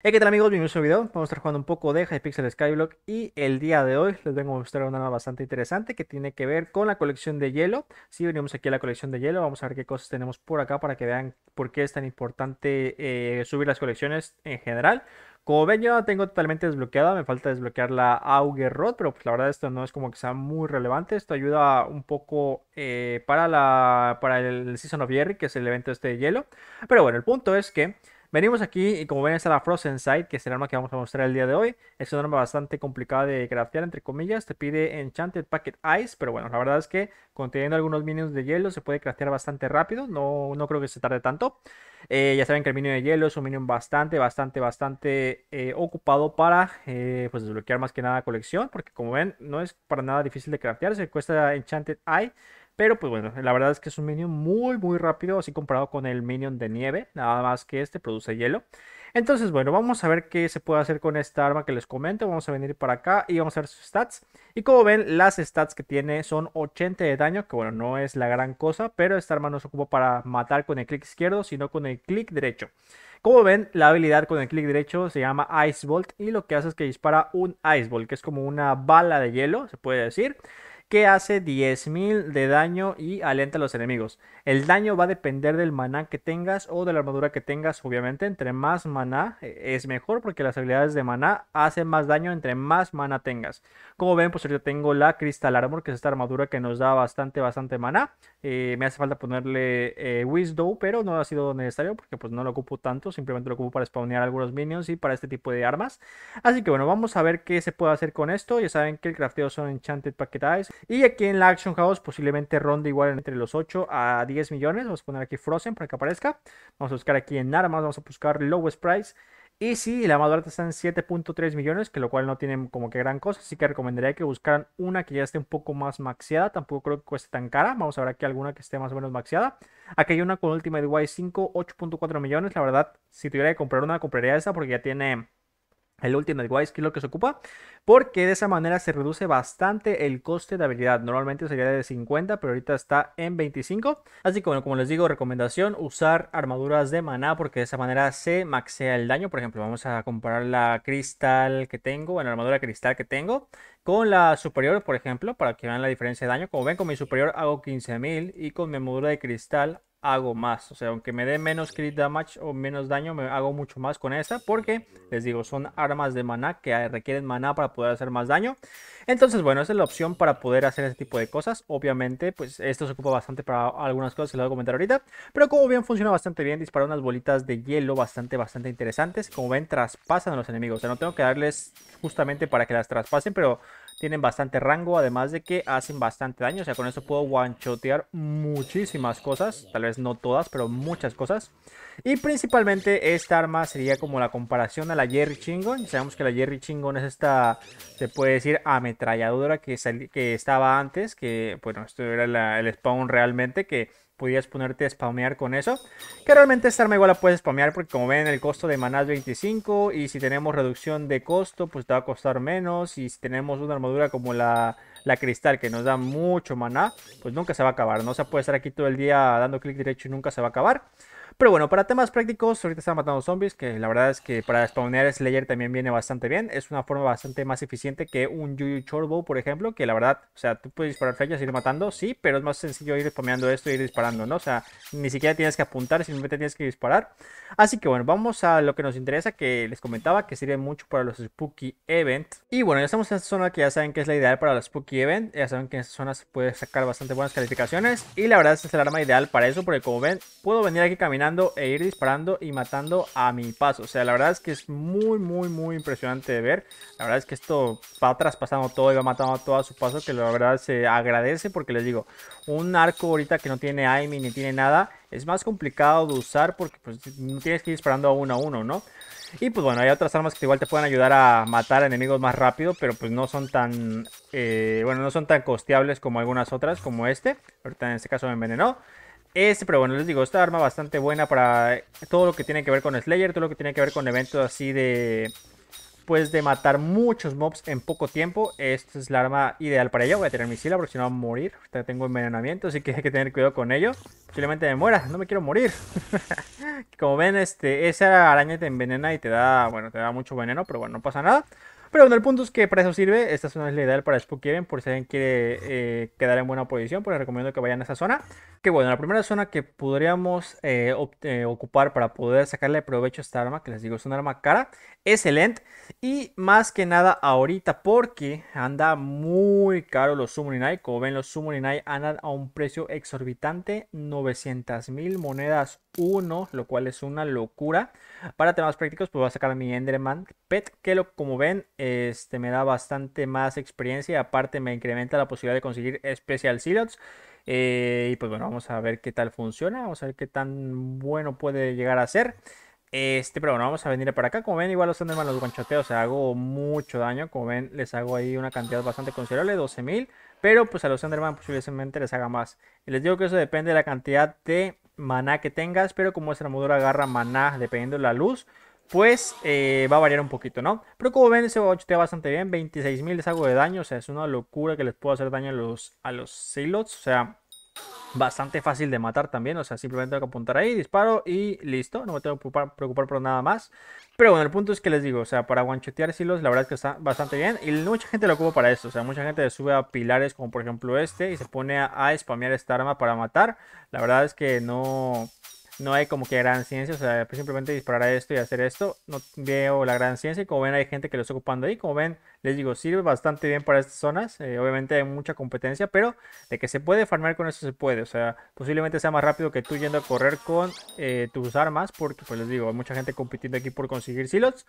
Hey qué tal amigos, bienvenidos a un video, vamos a estar jugando un poco de Hypixel Skyblock y el día de hoy les vengo a mostrar una arma bastante interesante que tiene que ver con la colección de hielo Si venimos aquí a la colección de hielo, vamos a ver qué cosas tenemos por acá para que vean por qué es tan importante eh, subir las colecciones en general como ven, yo la tengo totalmente desbloqueada. Me falta desbloquear la Auger Rod, pero pues la verdad esto no es como que sea muy relevante. Esto ayuda un poco eh, para, la, para el Season of Yerry que es el evento este de hielo. Pero bueno, el punto es que Venimos aquí y como ven está la Frozen Sight, que es el arma que vamos a mostrar el día de hoy. Es un arma bastante complicada de craftear, entre comillas. Te pide Enchanted Packet Ice, pero bueno, la verdad es que conteniendo algunos minions de hielo se puede craftear bastante rápido. No, no creo que se tarde tanto. Eh, ya saben que el minion de hielo es un minion bastante, bastante, bastante eh, ocupado para eh, pues desbloquear más que nada colección. Porque como ven, no es para nada difícil de craftear. Se cuesta Enchanted Eye pero pues bueno, la verdad es que es un minion muy muy rápido, así comparado con el minion de nieve, nada más que este produce hielo. Entonces bueno, vamos a ver qué se puede hacer con esta arma que les comento, vamos a venir para acá y vamos a ver sus stats. Y como ven, las stats que tiene son 80 de daño, que bueno, no es la gran cosa, pero esta arma no se ocupa para matar con el clic izquierdo, sino con el clic derecho. Como ven, la habilidad con el clic derecho se llama Ice Bolt y lo que hace es que dispara un Ice Bolt, que es como una bala de hielo, se puede decir que hace 10.000 de daño y alenta a los enemigos. El daño va a depender del maná que tengas o de la armadura que tengas, obviamente. Entre más maná eh, es mejor porque las habilidades de maná hacen más daño entre más maná tengas. Como ven, pues yo tengo la Crystal Armor, que es esta armadura que nos da bastante, bastante maná. Eh, me hace falta ponerle eh, Wisdom, pero no ha sido necesario porque pues no lo ocupo tanto. Simplemente lo ocupo para spawnear algunos minions y para este tipo de armas. Así que bueno, vamos a ver qué se puede hacer con esto. Ya saben que el crafteo son Enchanted Packet Eyes. Y aquí en la Action House posiblemente ronde igual entre los 8 a 10 millones. Vamos a poner aquí Frozen para que aparezca. Vamos a buscar aquí en nada más, vamos a buscar Lowest Price. Y sí, la más está en 7.3 millones, que lo cual no tiene como que gran cosa, así que recomendaría que buscaran una que ya esté un poco más maxiada, tampoco creo que cueste tan cara, vamos a ver aquí alguna que esté más o menos maxiada. Aquí hay una con Ultimate Y5, 8.4 millones, la verdad, si tuviera que comprar una, compraría esa porque ya tiene el Ultimate Wise, que es lo que se ocupa, porque de esa manera se reduce bastante el coste de habilidad. Normalmente sería de 50, pero ahorita está en 25. Así que bueno, como les digo, recomendación, usar armaduras de maná, porque de esa manera se maxea el daño. Por ejemplo, vamos a comparar la cristal que tengo, bueno, la armadura cristal que tengo, con la superior, por ejemplo, para que vean la diferencia de daño. Como ven, con mi superior hago 15.000 y con mi armadura de cristal hago más. O sea, aunque me dé menos crit damage o menos daño, me hago mucho más con esta. Porque, les digo, son armas de maná que requieren maná para poder hacer más daño. Entonces, bueno, esa es la opción para poder hacer ese tipo de cosas. Obviamente, pues esto se ocupa bastante para algunas cosas, se les voy a comentar ahorita. Pero como bien, funciona bastante bien. Dispara unas bolitas de hielo bastante, bastante interesantes. Como ven, traspasan a los enemigos. O sea, no tengo que darles justamente para que las traspasen, pero tienen bastante rango, además de que hacen bastante daño. O sea, con eso puedo one-shotear muchísimas cosas, tal vez no todas, pero muchas cosas. Y principalmente esta arma sería como la comparación a la Jerry Chingon. Sabemos que la Jerry Chingon es esta, se puede decir, ametralladora que, que estaba antes, que, bueno, esto era el spawn realmente, que podías ponerte a spamear con eso. Que realmente esta arma igual la puedes spamear porque como ven el costo de maná es 25 y si tenemos reducción de costo pues te va a costar menos y si tenemos una armadura como la, cristal que nos da mucho maná pues nunca se va a acabar. No se puede estar aquí todo el día dando clic derecho y nunca se va a acabar. Pero bueno, para temas prácticos, ahorita están matando zombies, que la verdad es que para spawnear Slayer también viene bastante bien. Es una forma bastante más eficiente que un yu Yuyu Chorbo, por ejemplo, que la verdad, o sea, tú puedes disparar flechas y ir matando, sí, pero es más sencillo ir spawneando esto y e ir disparando, ¿no? O sea, ni siquiera tienes que apuntar, simplemente tienes que disparar. Así que bueno, vamos a lo que nos interesa, que les comentaba, que sirve mucho para los Spooky Event. Y bueno, ya estamos en esta zona que ya saben que es la ideal para los Spooky Event. Ya saben que en esta zona se puede sacar bastante buenas calificaciones. Y la verdad, esta es el arma ideal para eso, porque como ven, puedo venir aquí caminando e ir disparando y matando a mi paso. O sea, la verdad es que es muy, muy, muy impresionante de ver. La verdad es que esto va traspasando todo y va matando a todo a su paso, que la verdad se agradece porque les digo, un arco ahorita que no tiene aiming ni tiene nada, es más complicado de usar porque pues, tienes que ir disparando a uno a uno, ¿no? Y pues bueno, hay otras armas que igual te pueden ayudar a matar enemigos más rápido, pero pues no son tan, eh, bueno, no son tan costeables como algunas otras, como este. Ahorita en este caso me envenenó. Este, pero bueno, les digo, esta arma bastante buena para todo lo que tiene que ver con Slayer, todo lo que tiene que ver con eventos así de... Pues de matar muchos mobs en poco tiempo. Esta es la arma ideal para ello Voy a tener misila porque si no va a morir. tengo envenenamiento, así que hay que tener cuidado con ello. Posiblemente me muera, no me quiero morir. Como ven, este, esa araña te envenena y te da, bueno, te da mucho veneno, pero bueno, no pasa nada. Pero bueno, el punto es que para eso sirve. Esta zona es la ideal para Spooky Event. Por si alguien quiere eh, quedar en buena posición, pues les recomiendo que vayan a esa zona. Que bueno, la primera zona que podríamos eh, eh, ocupar para poder sacarle provecho a esta arma, que les digo es una arma cara, excelente Y más que nada ahorita porque anda muy caro los Summoning Eye. Como ven, los Summoning Eye andan a un precio exorbitante, 900 mil monedas 1, lo cual es una locura. Para temas prácticos, pues voy a sacar mi Enderman Pet, que lo, como ven, este, me da bastante más experiencia. Y Aparte me incrementa la posibilidad de conseguir Special Silots. Eh, y pues bueno, vamos a ver qué tal funciona, vamos a ver qué tan bueno puede llegar a ser. Este, pero bueno, vamos a venir para acá. Como ven, igual los Enderman los guanchoteo, o sea, hago mucho daño. Como ven, les hago ahí una cantidad bastante considerable, 12.000. Pero pues a los Enderman posiblemente les haga más. Y les digo que eso depende de la cantidad de maná que tengas, pero como esta armadura agarra maná dependiendo de la luz, pues eh, va a variar un poquito, ¿no? Pero como ven, se guanchotea bastante bien. 26.000 les hago de daño. O sea, es una locura que les puedo hacer daño a los, a los O sea, bastante fácil de matar también. O sea, simplemente tengo que apuntar ahí, disparo y listo. No me tengo que preocupar, por nada más. Pero bueno, el punto es que les digo, o sea, para guanchotear silos, la verdad es que está bastante bien. Y mucha gente lo ocupa para esto. O sea, mucha gente sube a pilares como por ejemplo este y se pone a, a spamear esta arma para matar. La verdad es que no no hay como que gran ciencia, o sea, simplemente disparar esto y hacer esto, no veo la gran ciencia y como ven hay gente que lo está ocupando ahí, como ven les digo, sirve bastante bien para estas zonas. Eh, obviamente hay mucha competencia, pero de que se puede farmear con eso se puede. O sea, posiblemente sea más rápido que tú yendo a correr con eh, tus armas. Porque, pues les digo, hay mucha gente compitiendo aquí por conseguir silos.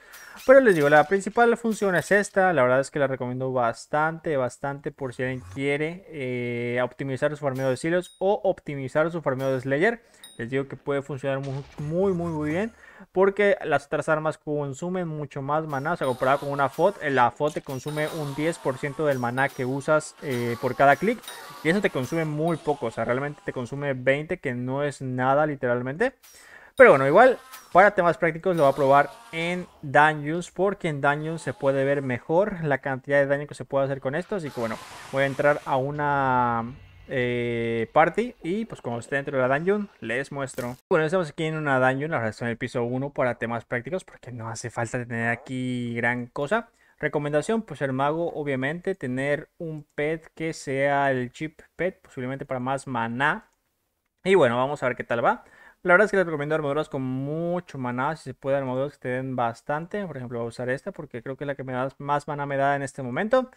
Pero les digo, la principal función es esta. La verdad es que la recomiendo bastante, bastante por si alguien quiere eh, optimizar su farmeo de silos o optimizar su farmeo de Slayer. Les digo que puede funcionar muy, muy, muy, bien. Porque las otras armas consumen mucho más maná. con una FOT, la FOT consume un 10% del maná que usas eh, por cada clic. Y eso te consume muy poco, o sea, realmente te consume 20, que no es nada literalmente. Pero bueno, igual para temas prácticos lo voy a probar en Dungeons, porque en Dungeons se puede ver mejor la cantidad de daño que se puede hacer con esto. Así que bueno, voy a entrar a una eh, party y pues cuando esté dentro de la dungeon les muestro. Bueno, estamos aquí en una dungeon, Ahora estoy en el piso 1 para temas prácticos porque no hace falta tener aquí gran cosa. Recomendación, pues el mago obviamente tener un pet que sea el chip pet, posiblemente para más maná. Y bueno, vamos a ver qué tal va. La verdad es que les recomiendo armaduras con mucho maná, si se puede armaduras que te den bastante. Por ejemplo, voy a usar esta porque creo que es la que me da, más maná me da en este momento.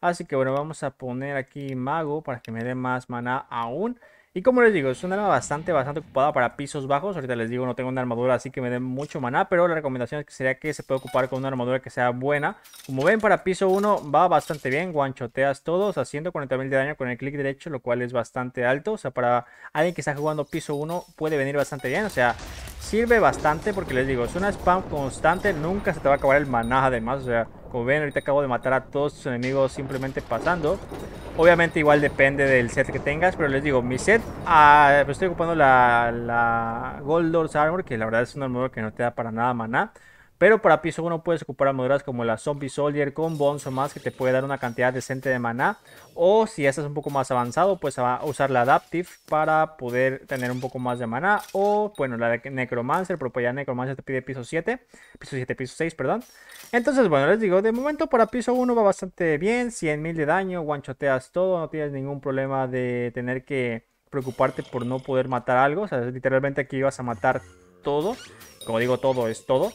Así que bueno, vamos a poner aquí mago para que me dé más maná aún. Y como les digo, es una arma bastante, bastante ocupada para pisos bajos. Ahorita les digo, no tengo una armadura así que me dé mucho maná, pero la recomendación sería que se pueda ocupar con una armadura que sea buena. Como ven, para piso 1 va bastante bien, guanchoteas todos, haciendo mil de daño con el clic derecho, lo cual es bastante alto. O sea, para alguien que está jugando piso 1 puede venir bastante bien, o sea... Sirve bastante porque les digo, es una spam constante, nunca se te va a acabar el maná además, o sea, como ven, ahorita acabo de matar a todos sus enemigos simplemente pasando. Obviamente igual depende del set que tengas, pero les digo, mi set, ah, pues estoy ocupando la, la Gold Lord's Armor, que la verdad es un armadura que no te da para nada maná. Pero para piso 1 puedes ocupar armaduras como la Zombie Soldier con Bones o más que te puede dar una cantidad decente de maná. O si ya estás un poco más avanzado, pues va a usar la Adaptive para poder tener un poco más de maná. O bueno, la de Necromancer, pero pues ya Necromancer te pide piso 7. Piso 7, piso 6, perdón. Entonces, bueno, les digo, de momento para piso 1 va bastante bien. 100.000 de daño, guanchoteas todo, no tienes ningún problema de tener que preocuparte por no poder matar algo. O sea, literalmente aquí ibas a matar todo. Como digo, todo es todo.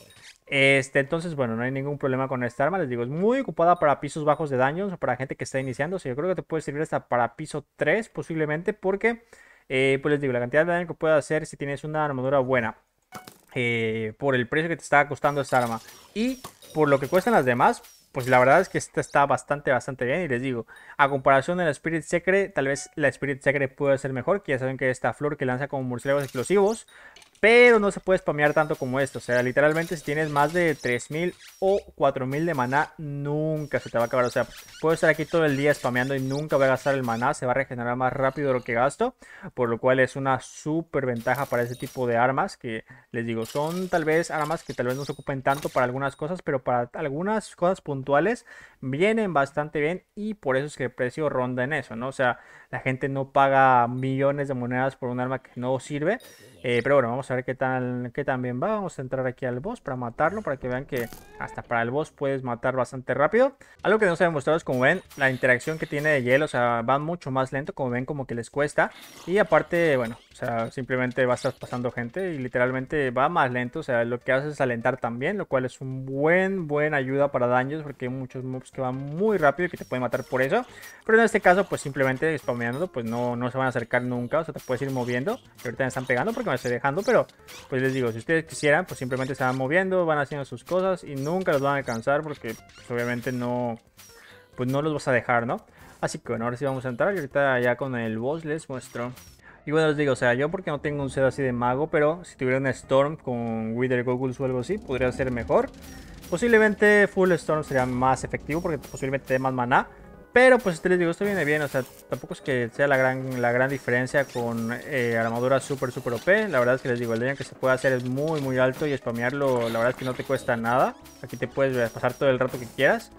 Este, entonces, bueno, no hay ningún problema con esta arma. Les digo, es muy ocupada para pisos bajos de daños, para gente que está iniciando. O yo creo que te puede servir hasta para piso 3 posiblemente, porque, eh, pues les digo, la cantidad de daño que puede hacer si tienes una armadura buena. Eh, por el precio que te está costando esta arma y por lo que cuestan las demás, pues la verdad es que esta está bastante, bastante bien. Y les digo, a comparación del Spirit Secret, tal vez la Spirit Secret puede ser mejor. Que ya saben que esta flor que lanza como murciélagos explosivos. Pero no se puede spamear tanto como esto. O sea, literalmente si tienes más de 3000 o 4000 de maná, nunca se te va a acabar. O sea, puedo estar aquí todo el día spameando y nunca voy a gastar el maná. Se va a regenerar más rápido de lo que gasto. Por lo cual es una súper ventaja para ese tipo de armas. Que les digo, son tal vez armas que tal vez no se ocupen tanto para algunas cosas. Pero para algunas cosas puntuales vienen bastante bien. Y por eso es que el precio ronda en eso, ¿no? O sea, la gente no paga millones de monedas por un arma que no sirve. Eh, pero bueno, vamos a ver qué tal, qué tan bien va. Vamos a entrar aquí al boss para matarlo, para que vean que hasta para el boss puedes matar bastante rápido. Algo que no se ha demostrado es, como ven, la interacción que tiene de hielo. O sea, va mucho más lento, como ven, como que les cuesta. Y aparte, bueno, o sea, simplemente vas pasando gente y literalmente va más lento. O sea, lo que hace es alentar también, lo cual es un buen, buen ayuda para daños porque hay muchos mobs que van muy rápido y que te pueden matar por eso. Pero en este caso, pues simplemente spameando, pues no, no se van a acercar nunca. O sea, te puedes ir moviendo. ahorita me están pegando porque me estoy dejando, pero pues les digo, si ustedes quisieran, pues simplemente se van moviendo, van haciendo sus cosas y nunca los van a alcanzar porque pues, obviamente no, pues no los vas a dejar, ¿no? Así que bueno, ahora sí vamos a entrar y ahorita ya con el boss les muestro. Y bueno, les digo, o sea, yo porque no tengo un set así de mago, pero si tuviera un Storm con Wither Goggles o algo así, podría ser mejor. Posiblemente Full Storm sería más efectivo porque posiblemente dé más maná. Pero pues te les digo, esto viene bien, o sea, tampoco es que sea la gran, la gran diferencia con eh, armadura super super OP. La verdad es que les digo, el daño que se puede hacer es muy muy alto y spamearlo la verdad es que no te cuesta nada. Aquí te puedes pasar todo el rato que quieras.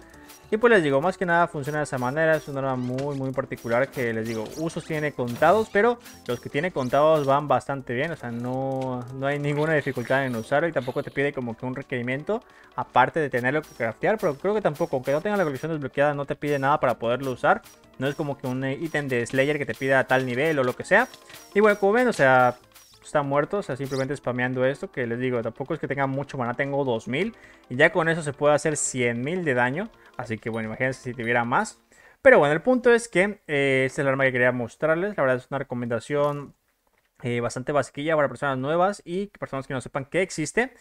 Y pues les digo, más que nada funciona de esa manera, es una arma muy muy particular que les digo, usos tiene contados, pero los que tiene contados van bastante bien, o sea, no, no hay ninguna dificultad en usarlo y tampoco te pide como que un requerimiento, aparte de tenerlo que craftear, pero creo que tampoco, aunque no tenga la colección desbloqueada, no te pide nada para poderlo usar, no es como que un ítem de Slayer que te pida tal nivel o lo que sea. Y bueno, como ven, o sea, Está muerto, o sea, simplemente spameando esto, que les digo, tampoco es que tenga mucho maná, tengo 2000, y ya con eso se puede hacer 100.000 de daño, así que bueno, imagínense si tuviera más. Pero bueno, el punto es que eh, este es el arma que quería mostrarles, la verdad es una recomendación eh, bastante basiquilla para personas nuevas y personas que no sepan que existe.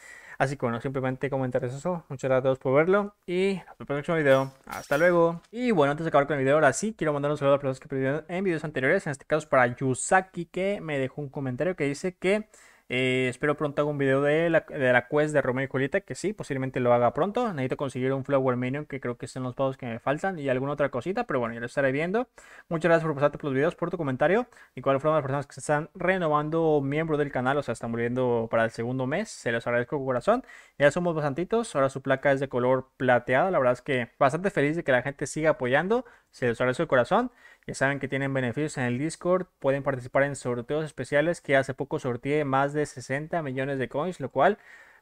Así que bueno, simplemente comentar eso. Muchas gracias a todos por verlo y hasta el próximo video. Hasta luego. Y bueno, antes de acabar con el video, ahora sí quiero mandar un saludo a los personas que perdieron en videos anteriores. En este caso para Yusaki, que me dejó un comentario que dice que eh, espero pronto haga un video de la, de la quest de Romeo y Julieta, que sí, posiblemente lo haga pronto. Necesito conseguir un Flower Minion, que creo que son los pagos que me faltan, y alguna otra cosita, pero bueno, ya lo estaré viendo. Muchas gracias por pasarte por los videos, por tu comentario, y cuáles fueron las personas que se están renovando miembro del canal, o sea, están volviendo para el segundo mes. Se los agradezco con corazón. Ya somos bastantitos, ahora su placa es de color plateado. La verdad es que bastante feliz de que la gente siga apoyando. Se los agradezco de corazón. Ya saben que tienen beneficios en el Discord, pueden participar en sorteos especiales que hace poco sorteé más de 60 millones de coins, lo cual,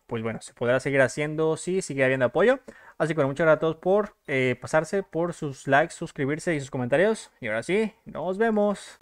pues bueno, se podrá seguir haciendo si sigue habiendo apoyo. Así que bueno, muchas gracias a todos por eh, pasarse, por sus likes, suscribirse y sus comentarios. Y ahora sí, nos vemos.